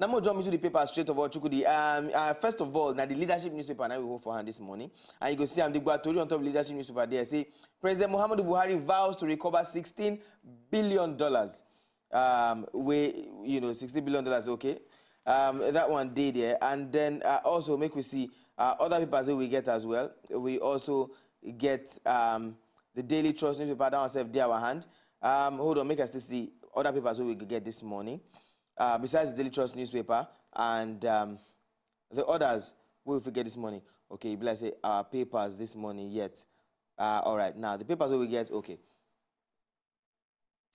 Now, we jump into the paper straight over Chukudi. Um, uh, first of all, now the leadership newspaper, now we hold for hand this morning. And you can see I'm the Guatori on top of leadership newspaper there. Say, President Muhammadu Buhari vows to recover $16 billion. Um, we, you know, $60 billion, okay. Um, that one did there. Yeah. And then uh, also make we see uh, other papers that we get as well. We also get um, the Daily Trust newspaper down ourselves there our hand. Um, hold on, make us see other papers we get this morning uh, besides the Daily Trust newspaper and um, the others, we will forget this morning. Okay, you say our papers this morning yet. Uh, all right, now the papers we get, okay.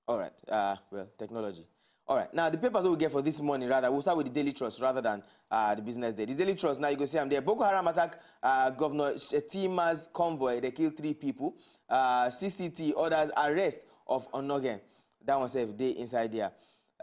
All right, uh, well, technology. All right, now the papers we get for this morning, rather, we'll start with the Daily Trust rather than uh, the business day. The Daily Trust, now you can see I'm there. Boko Haram attack uh, Governor Shetima's convoy. They killed three people. Uh, CCT orders arrest of Onogen. That one safe day inside there.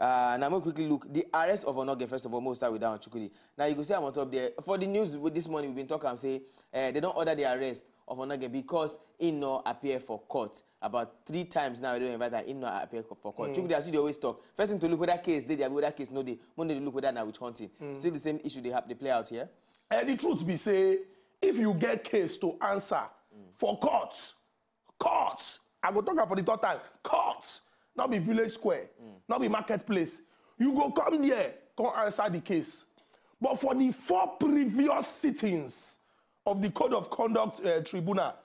Uh, now, we'll quickly look. The arrest of Onoge, first of all, we start with that one, Chukudi. Now, you can see I'm on top there. For the news this morning, we've been talking, I'm say uh, eh, they don't order the arrest of Onoge because he no appear for court. About three times now, I don't invite her, he no appear for court. Mm. Chukudi, as they always talk, first thing to look whether case, they have whether case, no, they Monday to look whether now with hunting. Mm. Still the same issue they have, they play out here. Uh, the truth be say, if you get case to answer mm. for court, court, I go talk for the third time, court, not be village square, mm. not be marketplace. You go come there, come answer the case. But for the four previous sittings of the Code of Conduct uh, Tribunal,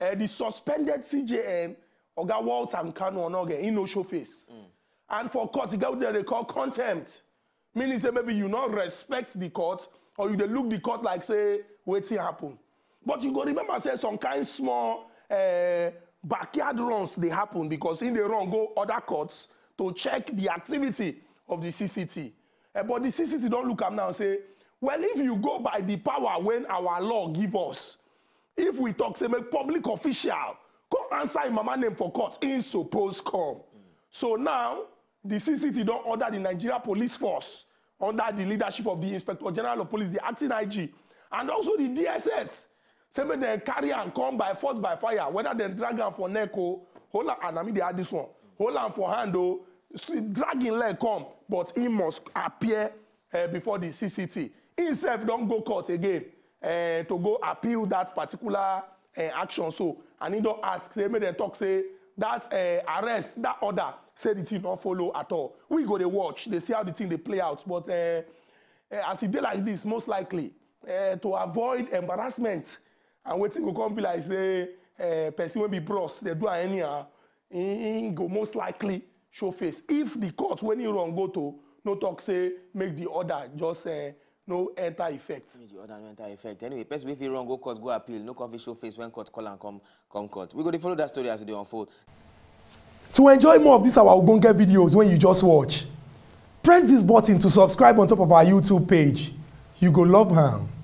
uh, the suspended CJN, Oga Walter and Kanu Onoge, in no show face. Mm. And for court, you get what they call contempt. Meaning, say, maybe you not respect the court, or you they look the court like, say, waiting happen. But you go remember, say, some kind small. Uh, backyard runs they happen because in the run go other courts to check the activity of the cct uh, eh, but the cct don look am now say well if you go by the power wey our law give us if we talk say make public official come answer im mama name for court im suppose come mm. so now the cct don order the nigeria police force under the leadership of the inspector general of police the acting ig and also the dss say make dem carry am come by force by fire whether dem drag am for neck o oh, hold am and i mean dey add this one hold am for hand o oh, see, drag him leg come but he must appear uh, before the cct himself don go court again uh, to go appeal that particular uh, action so and he don ask say make dem talk say that uh, arrest that order say the thing no follow at all we go dey watch dey see how the thing dey play out but uh, uh, as e dey like this most likely uh, to avoid embarrassment and wetin go come be like say uh, person wey be bros dey do am anyhow e go most likely show face if the court wey e run go to no talk say make the order just uh, no enter effect. make the order no enter effect anyway person wey fit run go court go appeal no come fit show face when court call am come come court we go dey follow that story as e dey unfold. to enjoy more of this our ogbonge videos wey you just watch press this button to subscribe on top of our youtube page you go love am.